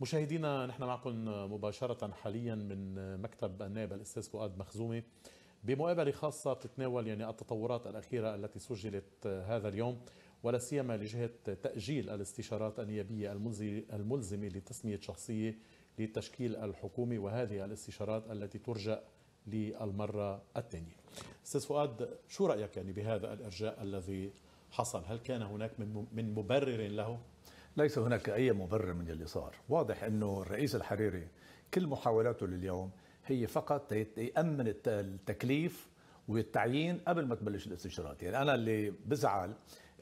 مشاهدينا نحن معكم مباشرة حاليا من مكتب النائب الأستاذ فؤاد مخزومي بمقابلة خاصة تتناول يعني التطورات الأخيرة التي سجلت هذا اليوم ولا سيما لجهة تأجيل الاستشارات النيابية الملزمة لتسمية شخصية للتشكيل الحكومي وهذه الاستشارات التي ترجأ للمرة الثانية أستاذ فؤاد شو رأيك يعني بهذا الإرجاء الذي حصل هل كان هناك من مبرر له؟ ليس هناك أي مبرر من اللي صار واضح أنه الرئيس الحريري كل محاولاته لليوم هي فقط يأمن التكليف والتعيين قبل ما تبلش الاستشارات يعني أنا اللي بزعل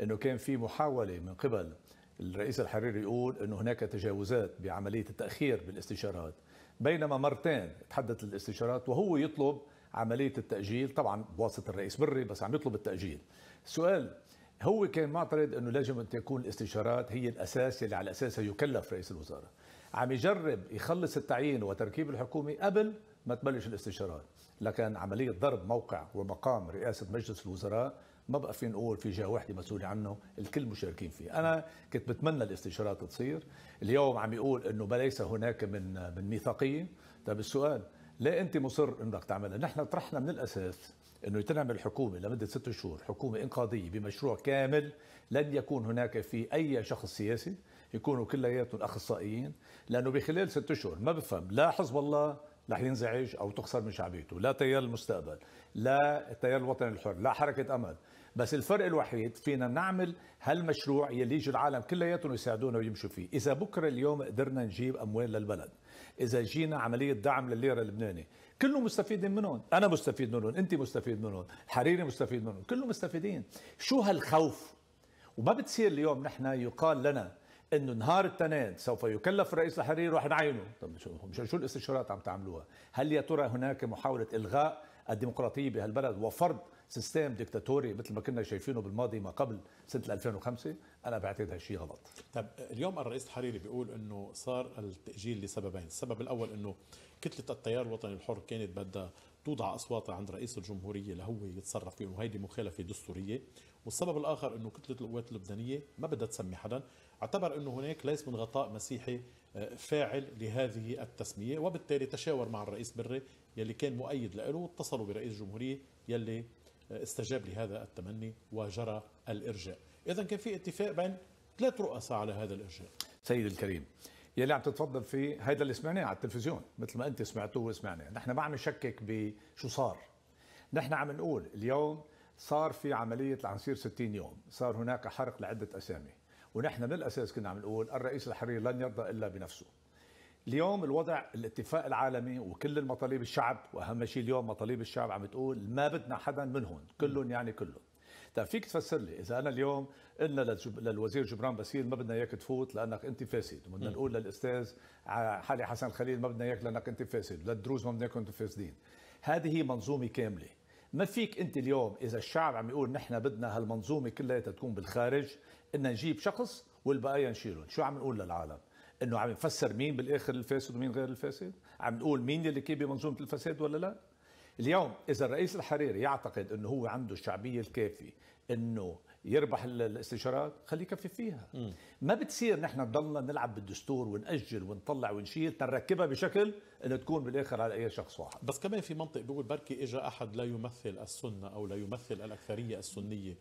أنه كان في محاولة من قبل الرئيس الحريري يقول أنه هناك تجاوزات بعملية التأخير بالاستشارات بينما مرتين تحدث الاستشارات وهو يطلب عملية التأجيل طبعا بواسطة الرئيس بري بس عم يطلب التأجيل سؤال هو كان معترض انه لازم ان تكون الاستشارات هي الاساس اللي على اساسها يكلف رئيس الوزراء عم يجرب يخلص التعيين وتركيب الحكومه قبل ما تبلش الاستشارات لكن عمليه ضرب موقع ومقام رئاسه مجلس الوزراء ما بقى في نقول في جهه واحده مسؤوله عنه الكل مشاركين فيه انا كنت بتمنى الاستشارات تصير اليوم عم يقول انه ليس هناك من من ميثاقيه طيب السؤال ليه انت مصر انك تعملها؟ نحن طرحنا من الاساس انه تنعمل حكومه لمده ست شهور، حكومه انقاذيه بمشروع كامل لن يكون هناك في اي شخص سياسي، يكونوا كلياتهم اخصائيين، لانه بخلال ست شهور ما بفهم لا حزب الله رح ينزعج او تخسر من شعبيته، لا تيار المستقبل، لا تيار الوطن الحر، لا حركه امل، بس الفرق الوحيد فينا نعمل هالمشروع يلي يجي العالم كلياتهم يساعدونا ويمشوا فيه، اذا بكره اليوم قدرنا نجيب اموال للبلد، اذا جينا عمليه دعم لليره اللبناني كله مستفيدين منهم انا مستفيد منهم انت مستفيد منهم حريري مستفيد منهم كله مستفيدين شو هالخوف وما بتصير اليوم نحن يقال لنا انه نهار الاثنين سوف يكلف رئيس الحريري رح نعينه طب شو, شو الاستشارات عم تعملوها هل يا ترى هناك محاوله الغاء الديمقراطيه بهالبلد وفرض سيستم ديكتاتوري مثل ما كنا شايفينه بالماضي ما قبل سنه 2005 انا بعتقد هالشيء غلط طب اليوم الرئيس الحريري بيقول انه صار التاجيل لسببين السبب الاول انه كتله التيار الوطني الحر كانت بدها توضع اصواتها عند رئيس الجمهوريه لهو يتصرف فيهم وهيدي مخالفه دستوريه والسبب الاخر انه كتله القوات اللبنانيه ما بدها تسمي حدا اعتبر انه هناك ليس من غطاء مسيحي آه، فاعل لهذه التسميه وبالتالي تشاور مع الرئيس بري يلي كان مؤيد له واتصلوا برئيس الجمهوريه يلي استجاب لهذا التمني وجرى الارجاء اذا كان في اتفاق بين ثلاث رؤساء على هذا الارجاء سيد الكريم يلي عم تتفضل فيه هيدا اللي سمعناه على التلفزيون مثل ما انت سمعتوه وسمعناه نحن ما عم نشكك بشو صار نحن عم نقول اليوم صار في عملية العنصير 60 يوم صار هناك حرق لعدة أسامي ونحن من الأساس كنا عم نقول الرئيس الحريري لن يرضى إلا بنفسه اليوم الوضع الاتفاق العالمي وكل المطالب الشعب واهم شيء اليوم مطالب الشعب عم تقول ما بدنا حدا منهم كلهم يعني كلهم طيب فيك تفسر لي اذا انا اليوم قلنا للوزير جبران باسيل ما بدنا اياك تفوت لانك انت فاسد وبدنا نقول للاستاذ حالي حسن خليل ما بدنا اياك لانك انت فاسد للدروز ما بدنا اياكم انتم فاسدين هذه منظومه كامله ما فيك انت اليوم اذا الشعب عم يقول نحن بدنا هالمنظومه كلها تكون بالخارج ان نجيب شخص والبقايا نشيلهم شو عم نقول للعالم انه عم نفسر مين بالاخر الفاسد ومين غير الفاسد عم نقول مين اللي كي بمنظومه الفساد ولا لا اليوم اذا الرئيس الحريري يعتقد انه هو عنده الشعبيه الكافيه انه يربح الاستشارات خليه يكفي فيها م. ما بتصير نحن نضلنا نلعب بالدستور ونأجل ونطلع ونشيل تنركبها بشكل انه تكون بالاخر على اي شخص واحد بس كمان في منطق بيقول بركي اجى احد لا يمثل السنه او لا يمثل الاكثريه السنيه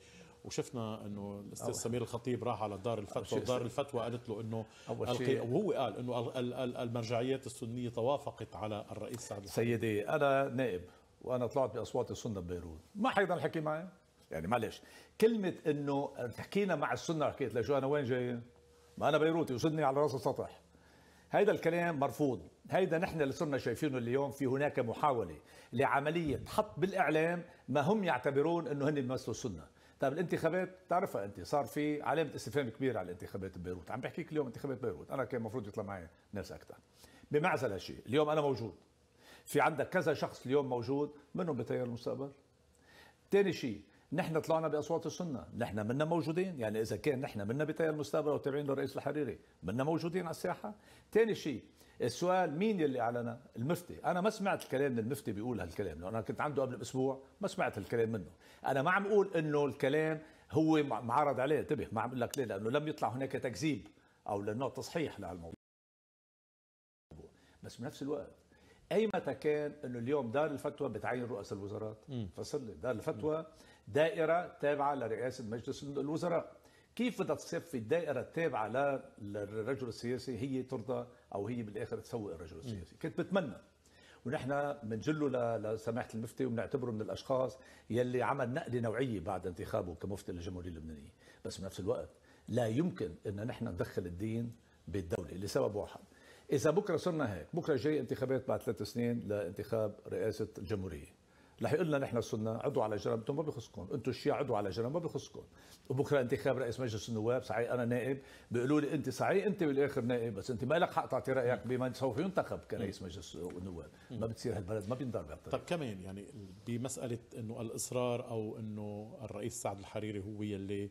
وشفنا انه الاستاذ سمير الخطيب راح على دار الفتوى ودار الفتوى قالت له انه القي... وهو قال انه المرجعيات السنيه توافقت على الرئيس سعد سيدي انا نائب وانا طلعت باصوات السنه ببيروت ما حيضل الحكي معي يعني معلش كلمه انه تحكينا مع السنه حكيت له شو انا وين جاي ما انا بيروتي وسني على راس السطح هيدا الكلام مرفوض هيدا نحن اللي صرنا شايفينه اليوم في هناك محاولة لعملية حط بالإعلام ما هم يعتبرون أنه هن بيمثلوا السنة طيب الانتخابات تعرفها انت صار في علامه استفهام كبيره على الانتخابات ببيروت عم بحكيك اليوم انتخابات بيروت انا كان المفروض يطلع معي ناس اكثر بمعزل هالشيء اليوم انا موجود في عندك كذا شخص اليوم موجود منهم بتيار المستقبل ثاني شيء نحن طلعنا باصوات السنه، نحن منا موجودين، يعني اذا كان نحن منا بتيار المستقبل وتابعين للرئيس الحريري، منا موجودين على الساحه. ثاني شيء السؤال مين يلي اعلنها؟ المفتي، انا ما سمعت الكلام اللي المفتي بيقول هالكلام، لانه انا كنت عنده قبل باسبوع ما سمعت الكلام منه، انا ما عم اقول انه الكلام هو معرض عليه، انتبه ما عم اقول لك ليه، لانه لم يطلع هناك تكذيب او لانه تصحيح لهالموضوع. بس بنفس الوقت اي متى كان انه اليوم دار الفتوى بتعين رؤساء الوزارات فصل لي دار الفتوى دائره تابعه لرئاسه مجلس الوزراء كيف بدها تصير في الدائره التابعه للرجل السياسي هي ترضى او هي بالاخر تسوق الرجل السياسي كنت بتمنى ونحن بنجله لسماحه المفتي وبنعتبره من الاشخاص يلي عمل نقله نوعيه بعد انتخابه كمفتي للجمهوريه اللبنانيه بس بنفس الوقت لا يمكن ان نحن ندخل الدين بالدوله لسبب واحد اذا بكره صرنا هيك بكره جاي انتخابات بعد ثلاث سنين لانتخاب رئاسه الجمهوريه رح يقول لنا نحن السنه عضو على جنب انتم ما بخصكم انتم الشيعة عضو على جنب ما بخصكم وبكره انتخاب رئيس مجلس النواب صحيح انا نائب بيقولوا لي انت صحيح انت بالاخر نائب بس انت ما لك حق تعطي رايك بمن سوف ينتخب كرئيس مجلس النواب ما بتصير هالبلد ما بينضر بهالطريقه طب كمان يعني بمساله انه الاصرار او انه الرئيس سعد الحريري هو يلي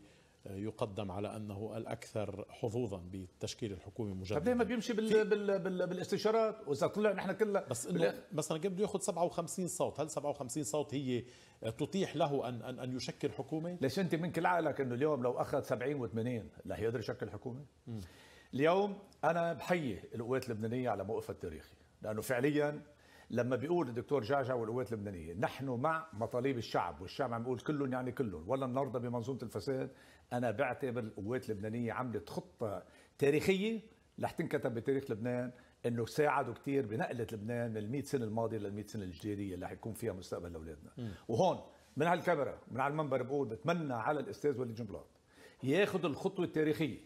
يقدم على انه الاكثر حظوظا بتشكيل الحكومه مجددا ليه ما بيمشي بال... بال... بال... بالاستشارات واذا طلع نحن كلنا بس انه مثلا بده ياخذ 57 صوت هل 57 صوت هي تتيح له ان ان, أن يشكل حكومه ليش انت من كل عقلك انه اليوم لو اخذ 70 و80 رح يقدر يشكل حكومه اليوم انا بحيي القوات اللبنانيه على موقفها التاريخي لانه فعليا لما بيقول الدكتور جعجع والقوات اللبنانيه نحن مع مطالب الشعب والشعب عم بيقول كلهم يعني كلهم ولا النهارده بمنظومه الفساد انا بعتبر القوات اللبنانيه عملت خطه تاريخيه رح تنكتب بتاريخ لبنان انه ساعدوا كثير بنقله لبنان من ال 100 سنه الماضيه لل 100 سنه الجديده اللي رح يكون فيها مستقبل لاولادنا وهون من على الكاميرا من على المنبر بقول بتمنى على الاستاذ وليد جنبلاط ياخذ الخطوه التاريخيه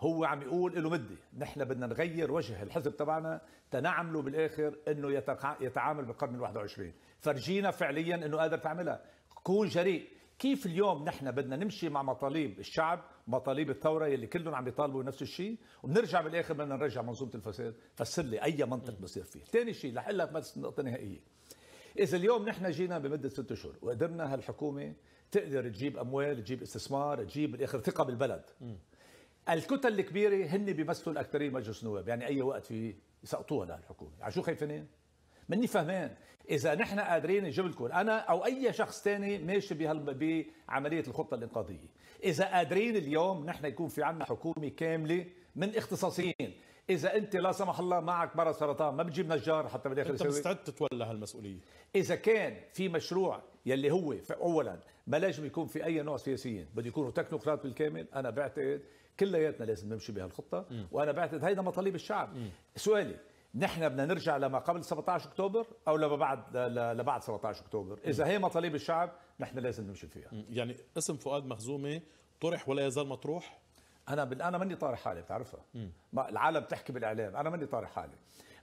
هو عم يقول له مدي نحن بدنا نغير وجه الحزب تبعنا تنعمله بالاخر انه يتعامل بالقرن ال21 فرجينا فعليا انه قادر تعملها كون جريء كيف اليوم نحن بدنا نمشي مع مطالب الشعب مطالب الثورة يلي كلهم عم يطالبوا نفس الشيء وبنرجع بالآخر بدنا نرجع منظومة الفساد فسر لي أي منطق بصير فيه ثاني شيء لحلك بس نقطة نهائية إذا اليوم نحن جينا بمدة ست أشهر وقدرنا هالحكومة تقدر تجيب أموال تجيب استثمار تجيب بالآخر ثقة بالبلد م. الكتل الكبيره هن بيمثلوا الاكثريه مجلس النواب يعني اي وقت في يسقطوها للحكومه على شو خايفين مني فهمان اذا نحن قادرين نجيب لكم انا او اي شخص ثاني ماشي بعمليه الخطه الانقاذيه اذا قادرين اليوم نحن يكون في عندنا حكومه كامله من اختصاصيين اذا انت لا سمح الله معك مرض سرطان ما بتجيب نجار حتى بالاخر انت مستعد تتولى هالمسؤوليه اذا كان في مشروع يلي هو اولا ما لازم يكون في اي نوع سياسيين بده يكونوا تكنوقراط بالكامل انا بعتقد كلياتنا لازم نمشي بهالخطه وانا بعتقد هيدا مطالب الشعب سؤالي نحن بدنا نرجع لما قبل 17 اكتوبر او لما بعد لبعد 17 اكتوبر اذا هي مطالب الشعب نحن لازم نمشي فيها يعني اسم فؤاد مخزومي طرح ولا يزال مطروح انا بال... انا ماني طارح حالي بتعرفها ما العالم بتحكي بالاعلام انا ماني طارح حالي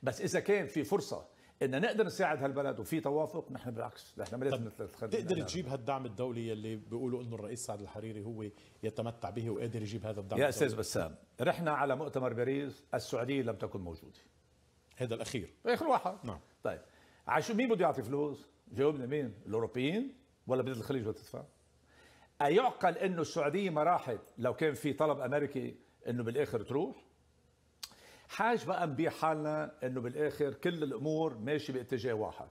بس اذا كان في فرصه ان نقدر نساعد هالبلد وفي توافق نحن بالعكس نحن ما لازم تقدر تجيب هالدعم الدولي يلي بيقولوا انه الرئيس سعد الحريري هو يتمتع به وقادر يجيب هذا الدعم يا استاذ بسام رحنا على مؤتمر باريس السعوديه لم تكن موجوده هذا الاخير اخر واحد نعم طيب عشان مين بده يعطي فلوس؟ جاوبنا مين؟ الاوروبيين ولا بلاد الخليج بدها تدفع؟ أيعقل انه السعوديه ما راحت لو كان في طلب امريكي انه بالاخر تروح؟ حاج بقى نبيع حالنا انه بالاخر كل الامور ماشيه باتجاه واحد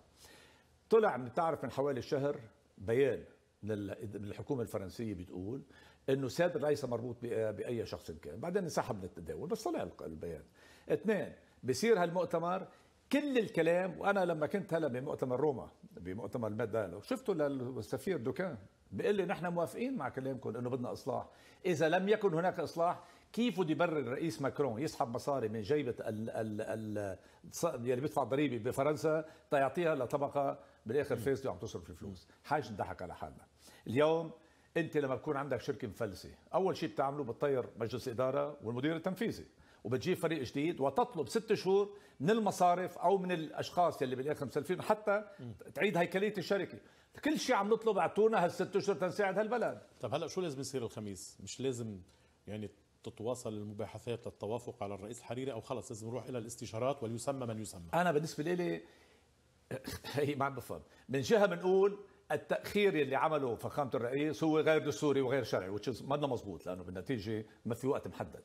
طلع بتعرف من حوالي شهر بيان من الحكومه الفرنسيه بتقول انه سابر ليس مربوط باي شخص كان بعدين انسحب من التداول بس طلع البيان اثنين بصير هالمؤتمر كل الكلام وانا لما كنت هلا بمؤتمر روما بمؤتمر ميدالو شفته للسفير دوكان بيقول لي نحن موافقين مع كلامكم انه بدنا اصلاح اذا لم يكن هناك اصلاح كيف بده يبرر الرئيس ماكرون يسحب مصاري من جيبه ال ال ال اللي يعني بيدفع ضريبه بفرنسا تيعطيها لطبقه بالاخر فيس عم تصرف الفلوس حاج نضحك على حالنا اليوم انت لما بكون عندك شركه مفلسه اول شيء بتعمله بتطير مجلس اداره والمدير التنفيذي وبتجيب فريق جديد وتطلب ست شهور من المصارف او من الاشخاص يلي بالاخر مسلفين حتى تعيد هيكليه الشركه كل شيء عم نطلب اعطونا هالست اشهر تنساعد هالبلد طب هلا شو لازم يصير الخميس مش لازم يعني تتواصل المباحثات للتوافق على الرئيس الحريري او خلص لازم نروح الى الاستشارات وليسمى من يسمى انا بالنسبه لي هي ما عم بفهم من جهه بنقول التاخير اللي عمله فخامه الرئيس هو غير دستوري وغير شرعي وتش ما مزبوط لانه بالنتيجه ما في وقت محدد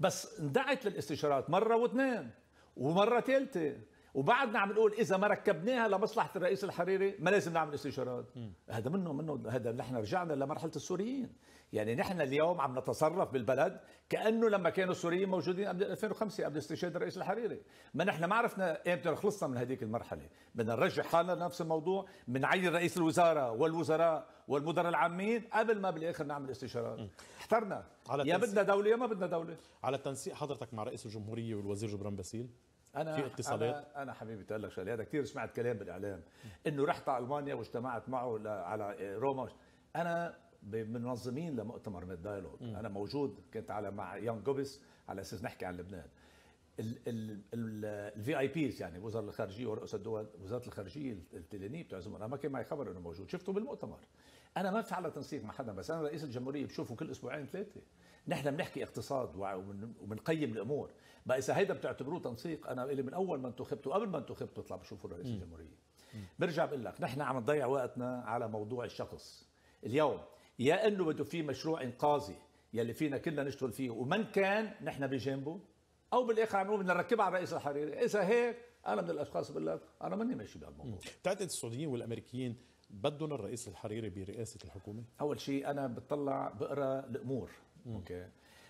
بس اندعت للاستشارات مره واثنين ومره ثالثه وبعدنا عم نقول اذا ما ركبناها لمصلحه الرئيس الحريري ما لازم نعمل استشارات هذا منه منه هذا نحن رجعنا لمرحله السوريين يعني نحن اليوم عم نتصرف بالبلد كانه لما كانوا السوريين موجودين قبل 2005 قبل استشهاد الرئيس الحريري ما نحن ما عرفنا ايمتى خلصنا من هذيك المرحله بدنا نرجع حالنا لنفس الموضوع بنعين رئيس الوزاره والوزراء والمدراء العامين قبل ما بالاخر نعمل استشارات احترنا يا بدنا دوله يا ما بدنا دوله على تنسيق حضرتك مع رئيس الجمهوريه والوزير جبران باسيل انا في اتصالات انا, أنا حبيبي تقول لك شغله هذا كثير سمعت كلام بالاعلام انه رحت على المانيا واجتمعت معه على روما انا من منظمين لمؤتمر من دايلوج انا موجود كنت على مع يان جوبس على اساس نحكي عن لبنان الفي اي بيز يعني وزاره الخارجيه ورؤساء الدول وزاره الخارجيه التلانيه بتعزمهم انا ما كان معي خبر انه موجود شفته بالمؤتمر انا ما في على تنسيق مع حدا بس انا رئيس الجمهوريه بشوفه كل اسبوعين ثلاثه نحن بنحكي اقتصاد وبنقيم الامور بقى اذا هيدا بتعتبروه تنسيق انا اللي من اول ما انتخبت وقبل ما انتخبت بطلع بشوفه رئيس الجمهوريه برجع بقول لك نحن عم نضيع وقتنا على موضوع الشخص اليوم يا انه بده في مشروع انقاذي يلي فينا كلنا نشتغل فيه ومن كان نحن بجانبه او بالاخر عم نقول بدنا نركبها على الرئيس الحريري اذا هيك انا من الاشخاص بقول لك انا ماني ماشي بهالموضوع بتعتقد السعوديين والامريكيين بدهم الرئيس الحريري برئاسه الحكومه؟ اول شيء انا بتطلع بقرا الامور اوكي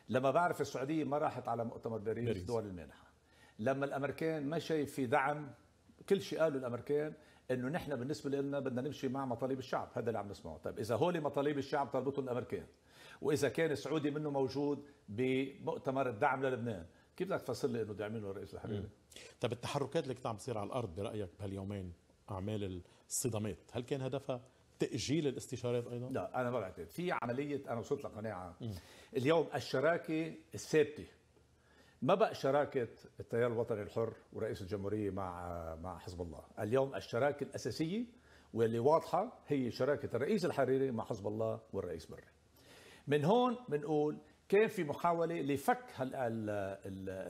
لما بعرف السعوديه ما راحت على مؤتمر باريس, باريس. دول المانحه لما الامريكان ما شايف في دعم كل شيء قالوا الامريكان انه نحن بالنسبه لنا بدنا نمشي مع مطالب الشعب هذا اللي عم نسمعه طيب اذا هول مطالب الشعب طلبته الامريكان واذا كان السعودي منه موجود بمؤتمر الدعم للبنان كيف بدك تفسر لي انه داعمينه الرئيس الحريري طيب التحركات اللي كانت عم تصير على الارض برايك بهاليومين اعمال الصدامات هل كان هدفها تاجيل الاستشارات ايضا؟ لا انا ما بعتقد، في عمليه انا وصلت لقناعه اليوم الشراكه الثابته ما بقى شراكة التيار الوطني الحر ورئيس الجمهورية مع مع حزب الله، اليوم الشراكة الأساسية واللي واضحة هي شراكة الرئيس الحريري مع حزب الله والرئيس بري. من هون بنقول كان في محاولة لفك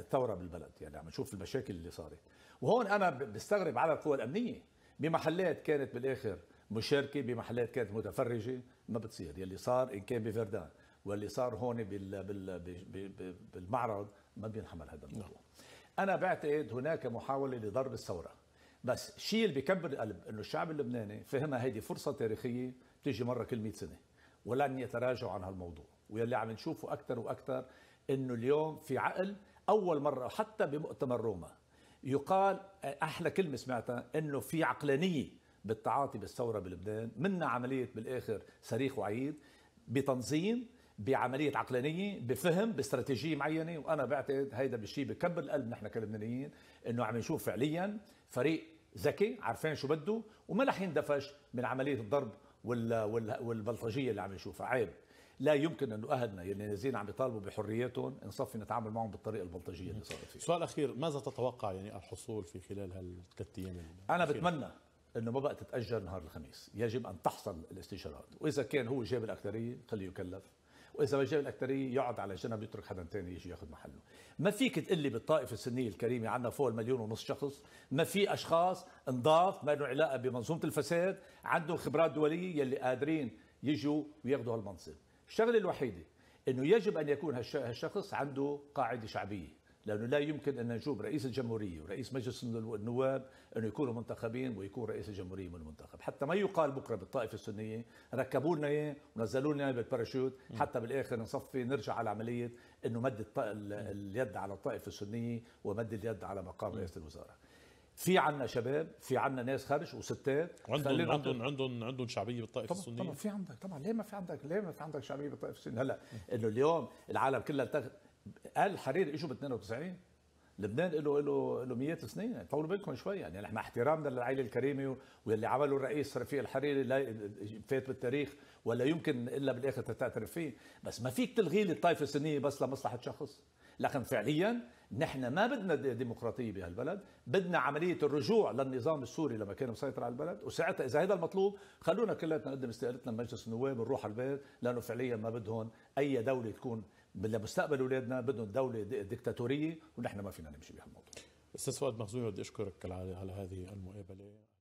الثورة بالبلد، يعني عم نشوف المشاكل اللي صارت. وهون أنا بستغرب على القوى الأمنية بمحلات كانت بالآخر مشاركه بمحلات كانت متفرجه ما بتصير يلي صار ان كان بفردان واللي صار هون بال بال بالمعرض ما بينحمل هذا الموضوع نعم. انا بعتقد هناك محاوله لضرب الثوره بس الشيء اللي بكبر القلب انه الشعب اللبناني فهمها هيدي فرصه تاريخيه بتيجي مره كل 100 سنه ولن يتراجعوا عن هالموضوع ويلي عم نشوفه اكثر واكثر انه اليوم في عقل اول مره حتى بمؤتمر روما يقال احلى كلمه سمعتها انه في عقلانيه بالتعاطي بالثوره بلبنان منا عمليه بالاخر صريخ وعيد بتنظيم بعمليه عقلانيه بفهم باستراتيجيه معينه وانا بعتقد هيدا بالشيء بكبر القلب نحن كلبنانيين انه عم نشوف فعليا فريق ذكي عارفين شو بده وما رح يندفش من عمليه الضرب والبلطجيه اللي عم نشوفها عيب لا يمكن انه اهلنا يلي الذين عم يطالبوا بحرياتهم نصفي نتعامل معهم بالطريقه البلطجيه اللي صارت فيها. سؤال اخير ماذا تتوقع يعني الحصول في خلال هالثلاث ايام؟ انا بتمنى انه ما بقى تتاجر نهار الخميس، يجب ان تحصل الاستشارات، واذا كان هو جاب الاكثريه خليه يكلف، واذا ما جاب الاكثريه يقعد على جنب يترك حدا ثاني يجي ياخذ محله، ما فيك تقول لي بالطائفه السنيه الكريمه عندنا فوق المليون ونص شخص، ما في اشخاص انضاف ما لهم علاقه بمنظومه الفساد، عندهم خبرات دوليه يلي قادرين يجوا وياخذوا هالمنصب، الشغله الوحيده انه يجب ان يكون هالشخص عنده قاعده شعبيه لانه لا يمكن ان نجوب رئيس الجمهوريه ورئيس مجلس النواب انه يكونوا منتخبين ويكون رئيس الجمهوريه من المنتخب، حتى ما يقال بكره بالطائفه السنيه ركبوا لنا اياه ونزلوا لنا بالباراشوت حتى بالاخر نصفي نرجع على عمليه انه مد اليد على الطائفه السنيه ومد اليد على مقام رئاسه الوزراء. في عنا شباب في عنا ناس خرج وستات عندهم عندهم عندهم عندهم شعبيه بالطائفه السنيه طبعا في عندك طبعا ليه ما في عندك ليه ما في عندك شعبيه بالطائفه السنيه هلا انه اليوم العالم كلها قال حريري اجوا ب 92 لبنان له له له مئات السنين يعني طولوا بالكم شوي يعني نحن احترامنا للعائله الكريمه واللي عمله الرئيس رفيق الحريري لا فات بالتاريخ ولا يمكن الا بالاخر تعترف فيه بس ما فيك تلغي لي الطائفه السنيه بس لمصلحه شخص لكن فعليا نحن ما بدنا ديمقراطيه بهالبلد بدنا عمليه الرجوع للنظام السوري لما كان مسيطر على البلد وساعتها اذا هذا المطلوب خلونا كلنا نقدم استقالتنا لمجلس النواب ونروح على البيت لانه فعليا ما بدهم اي دوله تكون بدنا مستقبل اولادنا بدهم دوله دكتاتوريه ونحن ما فينا نمشي بهالموضوع استاذ فؤاد مخزومي بدي اشكرك كالعاده على هذه المقابله